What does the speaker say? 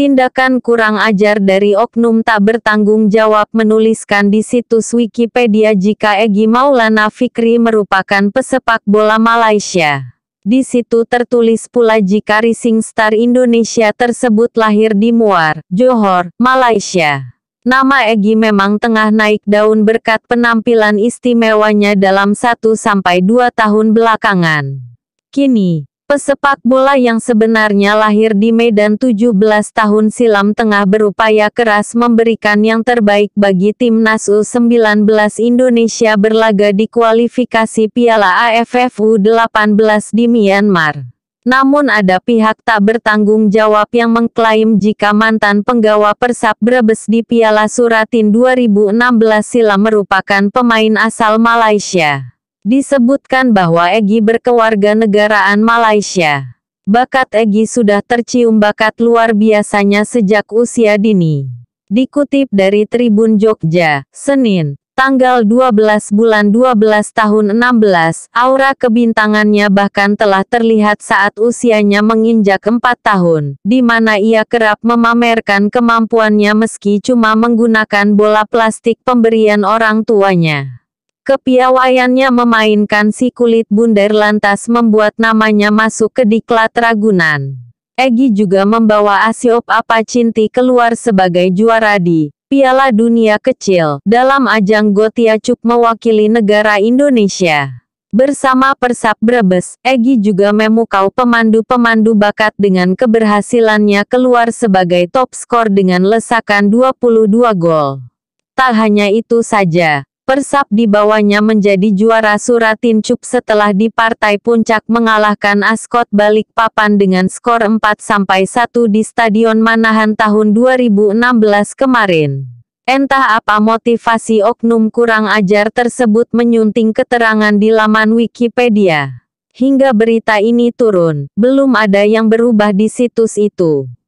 Tindakan kurang ajar dari oknum tak bertanggung jawab menuliskan di situs Wikipedia jika Egi Maulana Fikri merupakan pesepak bola Malaysia. Di situ tertulis pula jika Rising Star Indonesia tersebut lahir di Muar, Johor, Malaysia. Nama Egi memang tengah naik daun berkat penampilan istimewanya dalam 1-2 tahun belakangan. Kini, Pesepak bola yang sebenarnya lahir di Medan 17 tahun silam tengah berupaya keras memberikan yang terbaik bagi timnas U19 Indonesia berlaga di kualifikasi Piala AFF U18 di Myanmar. Namun ada pihak tak bertanggung jawab yang mengklaim jika mantan penggawa Persab Brebes di Piala Suratin 2016 silam merupakan pemain asal Malaysia. Disebutkan bahwa Egi negaraan Malaysia. Bakat Egi sudah tercium bakat luar biasanya sejak usia dini. Dikutip dari Tribun Jogja, Senin, tanggal 12 bulan 12 tahun 16, aura kebintangannya bahkan telah terlihat saat usianya menginjak 4 tahun, di mana ia kerap memamerkan kemampuannya meski cuma menggunakan bola plastik pemberian orang tuanya. Kepiawaiannya memainkan si kulit bundar lantas membuat namanya masuk ke diklat Ragunan. Egi juga membawa Asiop Cinti keluar sebagai juara di Piala Dunia Kecil dalam ajang Gotia Cup mewakili negara Indonesia. Bersama persap Brebes, Egi juga memukau pemandu-pemandu bakat dengan keberhasilannya keluar sebagai top skor dengan lesakan 22 gol. Tak hanya itu saja, Persab dibawanya menjadi juara Suratin Cup setelah di partai puncak mengalahkan Askot Balikpapan dengan skor 4-1 di Stadion Manahan tahun 2016 kemarin. Entah apa motivasi oknum kurang ajar tersebut menyunting keterangan di laman Wikipedia. Hingga berita ini turun, belum ada yang berubah di situs itu.